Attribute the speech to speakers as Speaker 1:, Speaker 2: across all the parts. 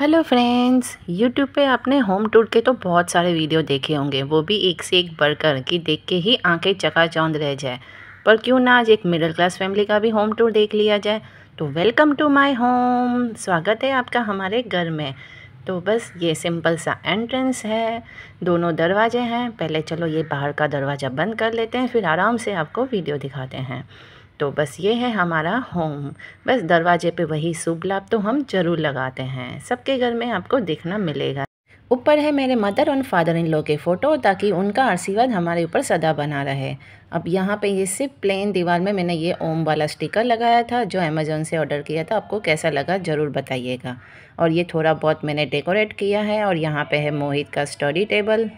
Speaker 1: hello friends YouTube पे आपने home tour के तो बहुत सारे वीडियो देखे होंगे वो भी एक से एक बढ़कर कि देख के ही आंखें चकाचौंध रह जाए पर क्यों ना आज एक मिडिल क्लास फैमिली का भी होम टूर देख लिया जाए तो वेलकम टू माय होम स्वागत है आपका हमारे घर में तो बस ये सिंपल सा एंट्रेंस है दोनों दरवाजे हैं पहले चलो ये बाहर का दरवाज़ा बंद कर लेते हैं फिर आराम से आपको वीडियो दिखाते हैं तो बस ये है हमारा होम बस दरवाजे पे वही शुभ लाभ तो हम ज़रूर लगाते हैं सबके घर में आपको देखना मिलेगा ऊपर है मेरे मदर और फादर इन लॉ के फ़ोटो ताकि उनका आशीर्वाद हमारे ऊपर सदा बना रहे अब यहाँ पे ये सिर्फ प्लेन दीवार में मैंने ये ओम वाला स्टिकर लगाया था जो अमेज़ोन से ऑर्डर किया था आपको कैसा लगा ज़रूर बताइएगा और ये थोड़ा बहुत मैंने डेकोरेट किया है और यहाँ पे है मोहित का स्टडी टेबल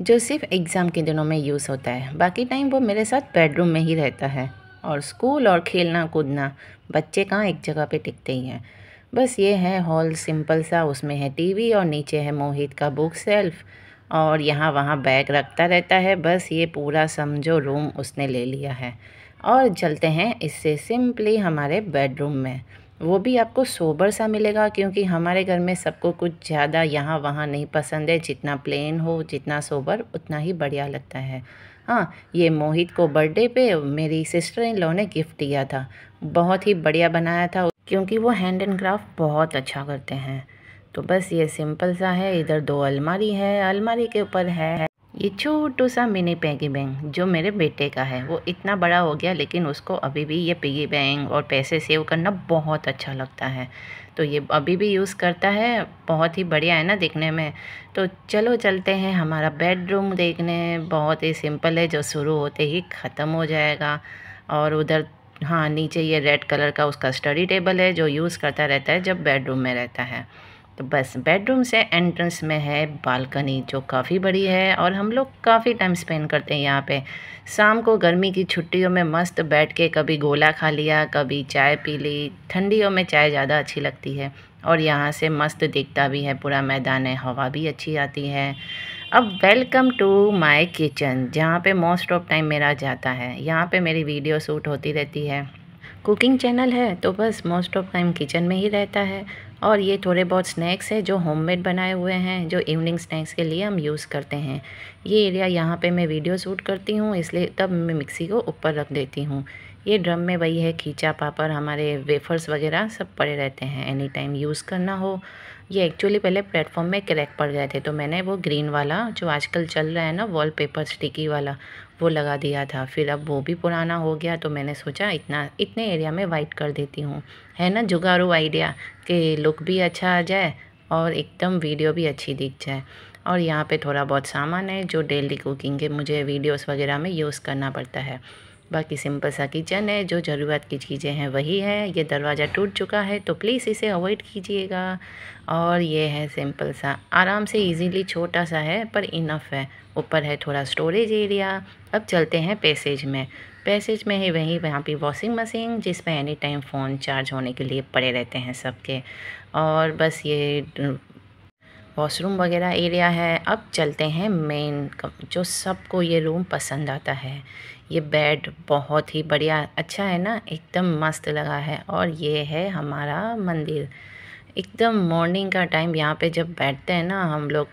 Speaker 1: जो सिर्फ एग्ज़ाम के दिनों में यूज़ होता है बाकी टाइम वो मेरे साथ बेडरूम में ही रहता है और स्कूल और खेलना कूदना बच्चे कहाँ एक जगह पे टिकते ही हैं बस ये है हॉल सिंपल सा उसमें है टीवी और नीचे है मोहित का बुक सेल्फ और यहाँ वहाँ बैग रखता रहता है बस ये पूरा समझो रूम उसने ले लिया है और चलते हैं इससे सिंपली हमारे बेडरूम में वो भी आपको सोबर सा मिलेगा क्योंकि हमारे घर में सबको कुछ ज़्यादा यहाँ वहाँ नहीं पसंद है जितना प्लेन हो जितना सोबर उतना ही बढ़िया लगता है हाँ ये मोहित को बर्थडे पे मेरी सिस्टर इन लॉ ने गिफ्ट दिया था बहुत ही बढ़िया बनाया था क्योंकि वो हैंड एंड क्राफ्ट बहुत अच्छा करते हैं तो बस ये सिंपल सा है इधर दो अलमारी है अलमारी के ऊपर है ये छोटू सा मिनी पैगी बैंक जो मेरे बेटे का है वो इतना बड़ा हो गया लेकिन उसको अभी भी ये पिगी बैंक और पैसे सेव करना बहुत अच्छा लगता है तो ये अभी भी यूज़ करता है बहुत ही बढ़िया है ना दिखने में तो चलो चलते हैं हमारा बेडरूम देखने बहुत ही सिंपल है जो शुरू होते ही ख़त्म हो जाएगा और उधर हाँ नीचे ये रेड कलर का उसका स्टडी टेबल है जो यूज़ करता रहता है जब बेडरूम में रहता है तो बस बेडरूम से एंट्रेंस में है बालकनी जो काफ़ी बड़ी है और हम लोग काफ़ी टाइम स्पेंड करते हैं यहाँ पे शाम को गर्मी की छुट्टियों में मस्त बैठ के कभी गोला खा लिया कभी चाय पी ली ठंडियों में चाय ज़्यादा अच्छी लगती है और यहाँ से मस्त दिखता भी है पूरा मैदान है हवा भी अच्छी आती है अब वेलकम टू माई किचन जहाँ पर मोस्ट ऑफ टाइम मेरा जाता है यहाँ पर मेरी वीडियो शूट होती रहती है कुकिंग चैनल है तो बस मोस्ट ऑफ टाइम किचन में ही रहता है और ये थोड़े बहुत स्नैक्स है जो होममेड बनाए हुए हैं जो इवनिंग स्नैक्स के लिए हम यूज़ करते हैं ये एरिया यहाँ पे मैं वीडियो शूट करती हूँ इसलिए तब मैं मिक्सी को ऊपर रख देती हूँ ये ड्रम में वही है खींचा पापड़ हमारे वेफर्स वगैरह सब पड़े रहते हैं एनी टाइम यूज़ करना हो ये एक्चुअली पहले प्लेटफॉर्म में क्रैक पड़ गए थे तो मैंने वो ग्रीन वाला जो आजकल चल रहा है ना वॉल पेपर स्टिकी वाला वो लगा दिया था फिर अब वो भी पुराना हो गया तो मैंने सोचा इतना इतने एरिया में वाइट कर देती हूँ है ना जुगाड़ू आइडिया कि लुक भी अच्छा आ जाए और एकदम वीडियो भी अच्छी दिख जाए और यहाँ पे थोड़ा बहुत सामान है जो डेली कुकिंग के मुझे वीडियोस वगैरह में यूज़ करना पड़ता है बाकी सिंपल सा किचन है जो ज़रूरत की चीज़ें हैं वही है ये दरवाज़ा टूट चुका है तो प्लीज़ इसे अवॉइड कीजिएगा और ये है सिंपल सा आराम से इजीली छोटा सा है पर इनफ है ऊपर है थोड़ा स्टोरेज एरिया अब चलते हैं पैसेज में पैसेज में ही वही वहाँ पे वॉशिंग मशीन जिसमें एनी टाइम फ़ोन चार्ज होने के लिए पड़े रहते हैं सबके और बस ये वॉशरूम वगैरह एरिया है अब चलते हैं मेन जो सबको ये रूम पसंद आता है ये बेड बहुत ही बढ़िया अच्छा है ना एकदम मस्त लगा है और ये है हमारा मंदिर एकदम मॉर्निंग का टाइम यहाँ पे जब बैठते हैं ना हम लोग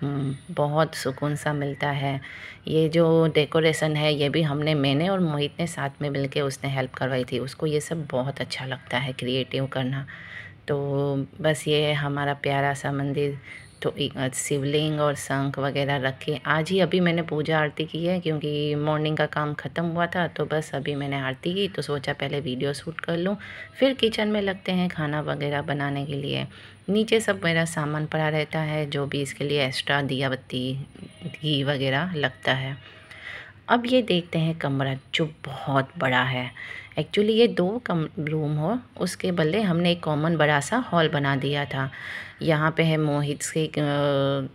Speaker 1: बहुत सुकून सा मिलता है ये जो डेकोरेशन है ये भी हमने मैंने और मोहित ने साथ में मिलके उसने हेल्प करवाई थी उसको ये सब बहुत अच्छा लगता है क्रिएटिव करना तो बस ये हमारा प्यारा सा मंदिर तो एक शिवलिंग और शंख वगैरह रखे आज ही अभी मैंने पूजा आरती की है क्योंकि मॉर्निंग का काम ख़त्म हुआ था तो बस अभी मैंने आरती की तो सोचा पहले वीडियो शूट कर लूँ फिर किचन में लगते हैं खाना वगैरह बनाने के लिए नीचे सब मेरा सामान पड़ा रहता है जो भी इसके लिए एक्स्ट्रा दिया बत्ती घी वगैरह लगता है अब ये देखते हैं कमरा जो बहुत बड़ा है एक्चुअली ये दो कम रूम हो उसके बदले हमने एक कॉमन बड़ा सा हॉल बना दिया था यहाँ पे है मोहित के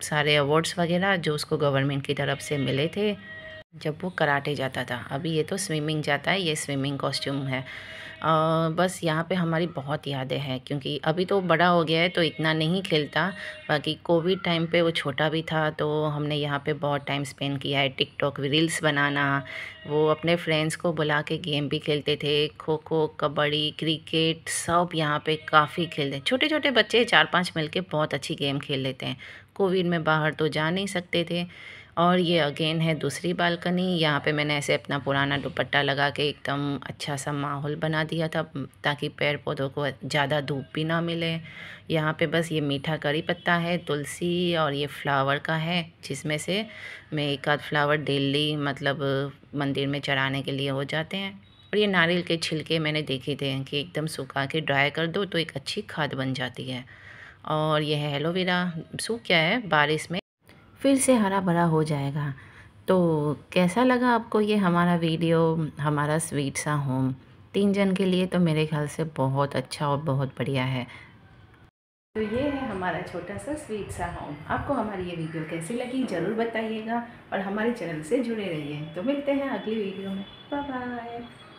Speaker 1: सारे अवार्ड्स वगैरह जो उसको गवर्नमेंट की तरफ से मिले थे जब वो कराटे जाता था अभी ये तो स्विमिंग जाता है ये स्विमिंग कॉस्ट्यूम है आ, बस यहाँ पे हमारी बहुत यादें हैं क्योंकि अभी तो बड़ा हो गया है तो इतना नहीं खेलता बाकी कोविड टाइम पे वो छोटा भी था तो हमने यहाँ पे बहुत टाइम स्पेंड किया है टिकटॉक रील्स बनाना वो अपने फ्रेंड्स को बुला के गेम भी खेलते थे खो खो कबड्डी क्रिकेट सब यहाँ पे काफ़ी खेलते छोटे छोटे बच्चे चार पाँच मिल बहुत अच्छी गेम खेल लेते हैं कोविड में बाहर तो जा नहीं सकते थे और ये अगेन है दूसरी बालकनी यहाँ पे मैंने ऐसे अपना पुराना दुपट्टा लगा के एकदम अच्छा सा माहौल बना दिया था ताकि पेड़ पौधों को ज़्यादा धूप भी ना मिले यहाँ पे बस ये मीठा करी पत्ता है तुलसी और ये फ्लावर का है जिसमें से मैं एक आध फ्लावर डेली मतलब मंदिर में चढ़ाने के लिए हो जाते हैं और ये नारियल के छिलके मैंने देखे थे कि एकदम सूखा के ड्राई कर दो तो एक अच्छी खाद बन जाती है और यह एलोवेरा सूख क्या है बारिश में फिर से हरा भरा हो जाएगा तो कैसा लगा आपको ये हमारा वीडियो हमारा स्वीट सा होम तीन जन के लिए तो मेरे ख्याल से बहुत अच्छा और बहुत बढ़िया है तो ये है हमारा छोटा सा स्वीट सा होम आपको हमारी ये वीडियो कैसी लगी ज़रूर बताइएगा और हमारे चैनल से जुड़े रहिए तो मिलते हैं अगली वीडियो में बाय बाय